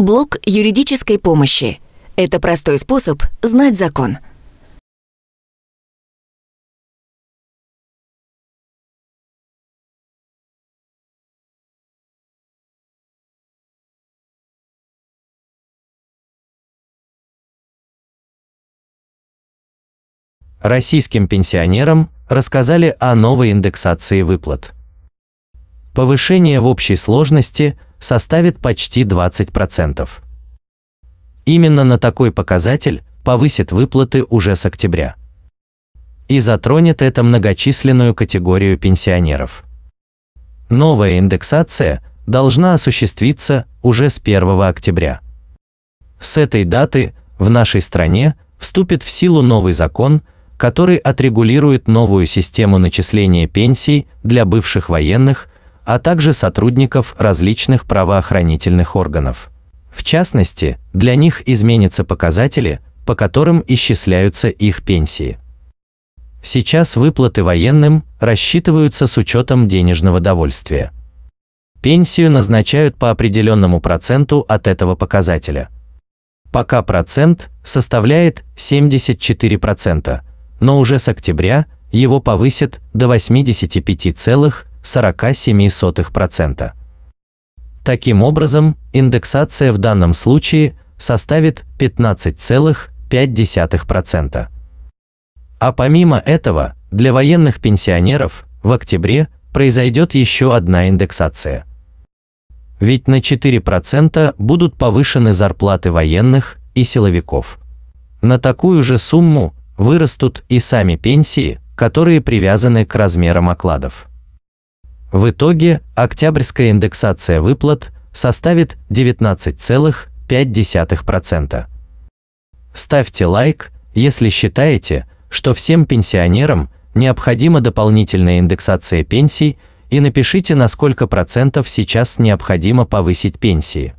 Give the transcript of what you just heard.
Блок юридической помощи. Это простой способ знать закон. Российским пенсионерам рассказали о новой индексации выплат – Повышение в общей сложности составит почти 20%. Именно на такой показатель повысит выплаты уже с октября. И затронет это многочисленную категорию пенсионеров. Новая индексация должна осуществиться уже с 1 октября. С этой даты в нашей стране вступит в силу новый закон, который отрегулирует новую систему начисления пенсий для бывших военных а также сотрудников различных правоохранительных органов. В частности, для них изменятся показатели, по которым исчисляются их пенсии. Сейчас выплаты военным рассчитываются с учетом денежного довольствия. Пенсию назначают по определенному проценту от этого показателя. Пока процент составляет 74%, но уже с октября его повысят до 85,5%. 47%. Таким образом, индексация в данном случае составит 15,5%. А помимо этого, для военных пенсионеров в октябре произойдет еще одна индексация. Ведь на 4% будут повышены зарплаты военных и силовиков. На такую же сумму вырастут и сами пенсии, которые привязаны к размерам окладов. В итоге октябрьская индексация выплат составит 19,5%. Ставьте лайк, если считаете, что всем пенсионерам необходима дополнительная индексация пенсий и напишите, на сколько процентов сейчас необходимо повысить пенсии.